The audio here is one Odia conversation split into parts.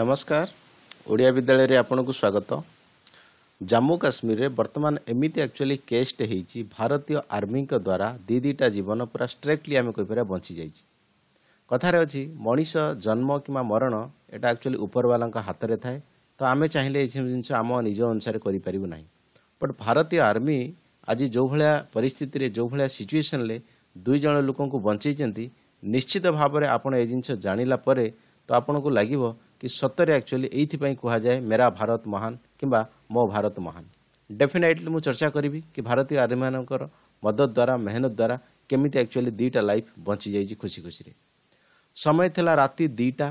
ନମସ୍କାର ଓଡ଼ିଆ ବିଦ୍ୟାଳୟରେ ଆପଣଙ୍କୁ ସ୍ୱାଗତ ଜାମ୍ମୁ କାଶ୍ମୀରରେ ବର୍ତ୍ତମାନ ଏମିତି ଆକ୍ଚୁଆଲି କେସ୍ଟେ ହେଇଛି ଭାରତୀୟ ଆର୍ମିଙ୍କ ଦ୍ୱାରା ଦୁଇ ଦୁଇଟା ଜୀବନ ପୁରା ଷ୍ଟ୍ରେକ୍ଟଲି ଆମେ କହିପାରିବା ବଞ୍ଚିଯାଇଛି କଥାରେ ଅଛି ମଣିଷ ଜନ୍ମ କିମ୍ବା ମରଣ ଏଇଟା ଆକ୍ଚୁଆଲି ଉପରବାଲାଙ୍କ ହାତରେ ଥାଏ ତ ଆମେ ଚାହିଁଲେ ଏସବୁ ଜିନିଷ ଆମ ନିଜ ଅନୁସାରେ କରିପାରିବୁ ନାହିଁ ବଟ୍ ଭାରତୀୟ ଆର୍ମି ଆଜି ଯେଉଁଭଳିଆ ପରିସ୍ଥିତିରେ ଯେଉଁଭଳିଆ ସିଚୁଏସନ୍ରେ ଦୁଇ ଜଣ ଲୋକଙ୍କୁ ବଞ୍ଚାଇଛନ୍ତି ନିଶ୍ଚିତ ଭାବରେ ଆପଣ ଏ ଜିନିଷ ଜାଣିଲା ପରେ ତ ଆପଣଙ୍କୁ ଲାଗିବ କି ସତରେ ଆକ୍ଚୁଆଲି ଏଇଥିପାଇଁ କୁହାଯାଏ ମେରା ଭାରତ ମହାନ କିମ୍ବା ମୋ ଭାରତ ମହାନ ଡେଫିନେଟଲି ମୁଁ ଚର୍ଚ୍ଚା କରିବି କି ଭାରତୀୟ ଆର୍ମିମାନଙ୍କର ମଦତ ଦ୍ୱାରା ମେହନତ ଦ୍ୱାରା କେମିତି ଆକ୍ଚୁଆଲି ଦୁଇଟା ଲାଇଫ୍ ବଞ୍ଚିଯାଇଛି ଖୁସି ଖୁସିରେ ସମୟ ଥିଲା ରାତି ଦୁଇଟା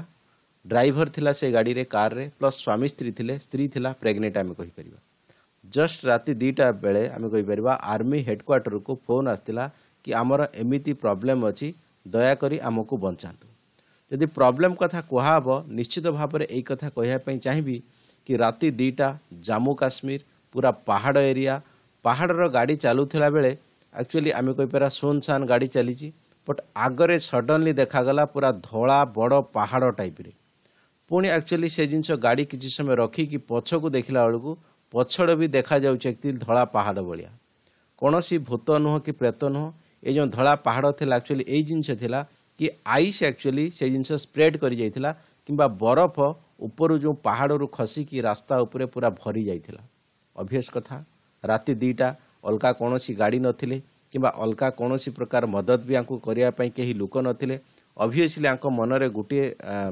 ଡ୍ରାଇଭର ଥିଲା ସେ ଗାଡ଼ିରେ କାର୍ରେ ପ୍ଲସ୍ ସ୍ୱାମୀ ସ୍ତ୍ରୀ ଥିଲେ ସ୍ତ୍ରୀ ଥିଲା ପ୍ରେଗନେଣ୍ଟ ଆମେ କହିପାରିବା ଜଷ୍ଟ ରାତି ଦୁଇଟା ବେଳେ ଆମେ କହିପାରିବା ଆର୍ମି ହେଡ଼କ୍ୱାର୍ଟରକୁ ଫୋନ୍ ଆସିଥିଲା କି ଆମର ଏମିତି ପ୍ରୋବ୍ଲେମ୍ ଅଛି ଦୟାକରି ଆମକୁ ବଞ୍ଚାନ୍ତୁ ଯଦି ପ୍ରୋବ୍ଲେମ୍ କଥା କୁହାହେବ ନିଶ୍ଚିତ ଭାବରେ ଏଇ କଥା କହିବା ପାଇଁ ଚାହିଁବି କି ରାତି ଦୁଇଟା ଜାମ୍ମୁ କାଶ୍ମୀର ପୁରା ପାହାଡ଼ ଏରିଆ ପାହାଡ଼ର ଗାଡ଼ି ଚାଲୁଥିଲା ବେଳେ ଆକ୍ଚୁଆଲି ଆମେ କହିପାରିବା ସୁନସାନ ଗାଡ଼ି ଚାଲିଛି ବଟ୍ ଆଗରେ ସଡନ୍ଲି ଦେଖାଗଲା ପୁରା ଧଳା ବଡ଼ ପାହାଡ଼ ଟାଇପ୍ରେ ପୁଣି ଆକ୍ଚୁଆଲି ସେ ଜିନିଷ ଗାଡ଼ି କିଛି ସମୟ ରଖିକି ପଛକୁ ଦେଖିଲା ବେଳକୁ ପଛଡ଼ ବି ଦେଖାଯାଉଛି ଆକ୍ଚୁଆଲି ଧଳା ପାହାଡ଼ ଭଳିଆ କୌଣସି ଭୂତ ନୁହଁ କି ପ୍ରେତ ନୁହଁ ଏ ଯେଉଁ ଧଳା ପାହାଡ଼ ଥିଲା ଆକ୍ଚୁଆଲି ଏଇ ଜିନିଷ ଥିଲା କି ଆଇସ୍ ଆକ୍ଚୁଆଲି ସେ ଜିନିଷ ସ୍ପ୍ରେଡ୍ କରିଯାଇଥିଲା କିମ୍ବା ବରଫ ଉପରୁ ଯେଉଁ ପାହାଡ଼ରୁ ଖସିକି ରାସ୍ତା ଉପରେ ପୁରା ଭରି ଯାଇଥିଲା ଅଭିୟସ୍ କଥା ରାତି ଦୁଇଟା ଅଲଗା କୌଣସି ଗାଡ଼ି ନଥିଲେ କିମ୍ବା ଅଲଗା କୌଣସି ପ୍ରକାର ମଦତ ବି ଆଙ୍କୁ କରିବା ପାଇଁ କେହି ଲୋକ ନଥିଲେ ଅଭିୟସ୍ଲି ଆଙ୍କ ମନରେ ଗୋଟିଏ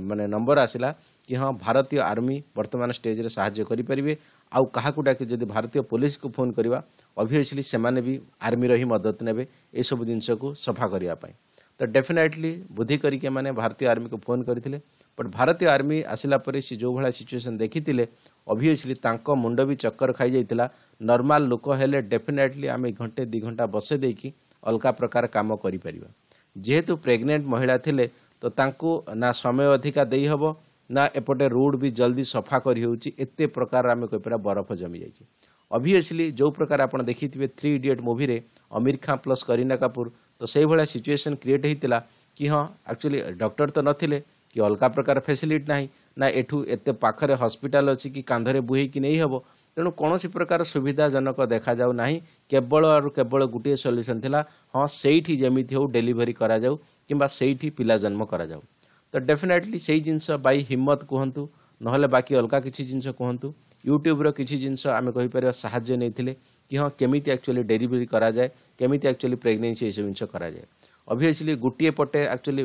ମାନେ ନମ୍ବର ଆସିଲା କି ହଁ ଭାରତୀୟ ଆର୍ମି ବର୍ତ୍ତମାନ ଷ୍ଟେଜ୍ରେ ସାହାଯ୍ୟ କରିପାରିବେ ଆଉ କାହାକୁ ଡାକି ଯଦି ଭାରତୀୟ ପୋଲିସକୁ ଫୋନ୍ କରିବା ଅଭିୟସ୍ଲି ସେମାନେ ବି ଆର୍ମିର ହିଁ ମଦତ ନେବେ ଏସବୁ ଜିନିଷକୁ ସଫା କରିବା ପାଇଁ ତ ଡେଫିନେଟଲି ବୁଦ୍ଧି କରିକି ଏମାନେ ଭାରତୀୟ ଆର୍ମିକୁ ଫୋନ୍ କରିଥିଲେ ବଟ୍ ଭାରତୀୟ ଆର୍ମି ଆସିଲା ପରେ ସେ ଯେଉଁଭଳିଆ ସିଚୁଏସନ୍ ଦେଖିଥିଲେ ଅଭିୟସ୍ଲି ତାଙ୍କ ମୁଣ୍ଡ ବି ଚକର ଖାଇଯାଇଥିଲା ନର୍ମାଲ ଲୋକ ହେଲେ ଡେଫିନେଟଲି ଆମେ ଘଣ୍ଟେ ଦୁଇ ଘଣ୍ଟା ବସେଇ ଦେଇକି ଅଲଗା ପ୍ରକାର କାମ କରିପାରିବା ଯେହେତୁ ପ୍ରେଗନେଣ୍ଟ ମହିଳା ଥିଲେ ତ ତାଙ୍କୁ ନା ସମୟ ଅଧିକା ଦେଇହେବ ନା ଏପଟେ ରୋଡ୍ ବି ଜଲ୍ଦି ସଫା କରିହେଉଛି ଏତେ ପ୍ରକାର ଆମେ କହିପାରିବା ବରଫ ଜମିଯାଇଛି ଅଭିୟସ୍ଲି ଯେଉଁ ପ୍ରକାର ଆପଣ ଦେଖିଥିବେ ଥ୍ରୀ ଇଡିଏଟ୍ ମୁଭିରେ ଅମୀର ଖାଁ ପ୍ଲସ୍ କରିନା କାପୁର ତ ସେଇଭଳିଆ ସିଚୁଏସନ୍ କ୍ରିଏଟ୍ ହେଇଥିଲା କି ହଁ ଆକ୍ଚୁଆଲି ଡକ୍ଟର ତ ନଥିଲେ କି ଅଲଗା ପ୍ରକାର ଫେସିଲିଟି ନାହିଁ ନା ଏଠୁ ଏତେ ପାଖରେ ହସ୍ପିଟାଲ ଅଛି କି କାନ୍ଧରେ ବୁହେଇକି ନେଇହେବ ତେଣୁ କୌଣସି ପ୍ରକାର ସୁବିଧାଜନକ ଦେଖାଯାଉ ନାହିଁ କେବଳ ଆରୁ କେବଳ ଗୋଟିଏ ସଲ୍ୟୁସନ୍ ଥିଲା ହଁ ସେଇଠି ଯେମିତି ହେଉ ଡେଲିଭରି କରାଯାଉ କିମ୍ବା ସେଇଠି ପିଲା ଜନ୍ମ କରାଯାଉ ତ ଡେଫିନେଟଲି ସେଇ ଜିନିଷ ବାଇ ହିମତ କୁହନ୍ତୁ ନହେଲେ ବାକି ଅଲଗା କିଛି ଜିନିଷ କୁହନ୍ତୁ ୟୁଟ୍ୟୁବ୍ର କିଛି ଜିନିଷ ଆମେ କହିପାରିବା ସାହାଯ୍ୟ ନେଇଥିଲେ କି ହଁ କେମିତି ଆକ୍ଚୁଆଲି ଡେଲିଭରି କରାଯାଏ କେମିତି ଆକ୍ଚୁଆଲି ପ୍ରେଗନେନ୍ସି ଏସବୁ ଜିନିଷ କରାଯାଏ ଅଭିଅସଲି ଗୋଟିଏ ପଟେ ଆକ୍ଚୁଆଲି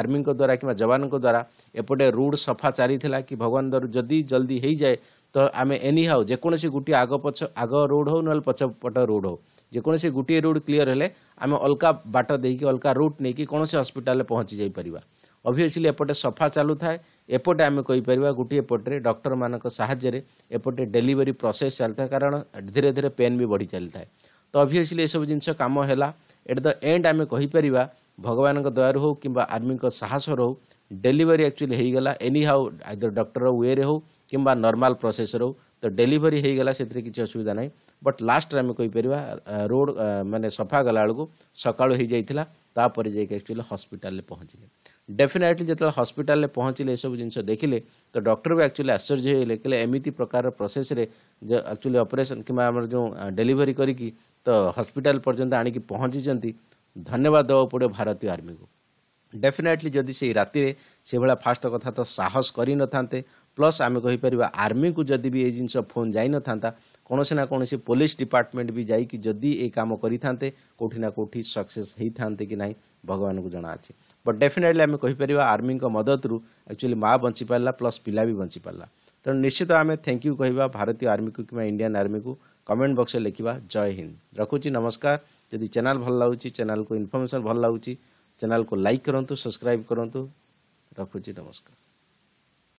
ଆର୍ମିଙ୍କ ଦ୍ୱାରା କିମ୍ବା ଯବାନଙ୍କ ଦ୍ୱାରା ଏପଟେ ରୋଡ଼ ସଫା ଚାଲିଥିଲା କି ଭଗବାନ ଦରୁ ଯଦି ଜଲ୍ଦି ହେଇଯାଏ ତ ଆମେ ଏନି ହାଉ ଯେକୌଣସି ଗୋଟିଏ ଆଗ ପଛ ଆଗ ରୋଡ଼ ହଉ ନହେଲେ ପଛ ପଟ ରୋଡ଼ ହଉ ଯେକୌଣସି ଗୋଟିଏ ରୋଡ଼ କ୍ଲିଅର ହେଲେ ଆମେ ଅଲଗା ବାଟ ଦେଇକି ଅଲଗା ରୁଟ୍ ନେଇକି କୌଣସି ହସ୍ପିଟାଲରେ ପହଞ୍ଚି ଯାଇପାରିବା ଅଭିଅସଲି ଏପଟେ ସଫା ଚାଲୁଥାଏ ଏପଟେ ଆମେ କହିପାରିବା ଗୋଟିଏ ପଟରେ ଡକ୍ଟରମାନଙ୍କ ସାହାଯ୍ୟରେ ଏପଟେ ଡେଲିଭରି ପ୍ରୋସେସ୍ ଚାଲିଥାଏ କାରଣ ଧୀରେ ଧୀରେ ପେନ୍ ବି ବଢ଼ି ଚାଲିଥାଏ ଅଭିଅସ୍ଲି ଏସବୁ ଜିନିଷ କାମ ହେଲା ଏଟ୍ ଦ ଏଣ୍ଡ ଆମେ କହିପାରିବା ଭଗବାନଙ୍କ ଦୟାରୁ ହେଉ କିମ୍ବା ଆର୍ମିଙ୍କ ସାହସରୁ ହେଉ ଡେଲିଭରି ଆକ୍ଚୁଆଲି ହେଇଗଲା ଏନି ହାଉ ଆଇଦର ଡକ୍ଟରର ୱେରେ ହେଉ କିମ୍ବା ନର୍ମାଲ୍ ପ୍ରୋସେସ୍ରେ ହେଉ ତ ଡେଲିଭରି ହେଇଗଲା ସେଥିରେ କିଛି ଅସୁବିଧା ନାହିଁ ବଟ୍ ଲାଷ୍ଟରେ ଆମେ କହିପାରିବା ରୋଡ଼ ମାନେ ସଫା ଗଲାବେଳକୁ ସକାଳୁ ହେଇଯାଇଥିଲା ତାପରେ ଯାଇକି ଆକ୍ଚୁଆଲି ହସ୍ପିଟାଲରେ ପହଞ୍ଚିଲେ ଡେଫିନେଟଲି ଯେତେବେଳେ ହସ୍ପିଟାଲରେ ପହଞ୍ଚିଲେ ଏସବୁ ଜିନିଷ ଦେଖିଲେ ତ ଡକ୍ଟର ବି ଆକ୍ଚୁଆଲି ଆଶ୍ଚର୍ଯ୍ୟ ହେଇଗଲେ କହିଲେ ଏମିତି ପ୍ରକାର ପ୍ରୋସେସ୍ରେ ଆକ୍ଚୁଆଲି ଅପରେସନ୍ କିମ୍ବା ଆମର ଯେଉଁ ଡେଲିଭରି କରିକି ତ ହସ୍ପିଟାଲ ପର୍ଯ୍ୟନ୍ତ ଆଣିକି ପହଞ୍ଚିଛନ୍ତି ଧନ୍ୟବାଦ ଦେବାକୁ ପଡ଼ିବ ଭାରତୀୟ ଆର୍ମିକୁ ଡେଫିନେଟଲି ଯଦି ସେଇ ରାତିରେ ସେଭଳିଆ ଫାଷ୍ଟ କଥା ତ ସାହସ କରିନଥାନ୍ତେ ପ୍ଲସ୍ ଆମେ କହିପାରିବା ଆର୍ମିକୁ ଯଦି ବି ଏଇ ଜିନିଷ ଫୋନ୍ ଯାଇନଥାନ୍ତା କୌଣସି ନା କୌଣସି ପୋଲିସ ଡିପାର୍ଟମେଣ୍ଟ ବି ଯାଇକି ଯଦି ଏ କାମ କରିଥାନ୍ତେ କେଉଁଠି ନା କେଉଁଠି ସକ୍ସେସ୍ ହେଇଥାନ୍ତେ କି ନାହିଁ ଭଗବାନଙ୍କୁ ଜଣାଅଛି ବଟ୍ ଡେଫିନେଟଲି ଆମେ କହିପାରିବା ଆର୍ମିଙ୍କ ମଦତରୁ ଆକ୍ଚୁଆଲି ମା ବଞ୍ଚିପାରିଲା ପ୍ଲସ୍ ପିଲା ବି ବଞ୍ଚିପାରିଲା ତେଣୁ ନିଶ୍ଚିତ ଆମେ ଥ୍ୟାଙ୍କ ୟୁ କହିବା ଭାରତୀୟ ଆର୍ମିକୁ କିମ୍ବା ଇଣ୍ଡିଆନ୍ ଆର୍ମିକୁ କମେଣ୍ଟ ବକ୍ସରେ ଲେଖିବା ଜୟ ହିନ୍ଦ ରଖୁଛି ନମସ୍କାର ଯଦି ଚ୍ୟାନେଲ୍ ଭଲ ଲାଗୁଛି ଚ୍ୟାନେଲ୍କୁ ଇନଫର୍ମେସନ୍ ଭଲ ଲାଗୁଛି ଚ୍ୟାନେଲ୍କୁ ଲାଇକ୍ କରନ୍ତୁ ସବସ୍କ୍ରାଇବ୍ କରନ୍ତୁ ରଖୁଛି ନମସ୍କାର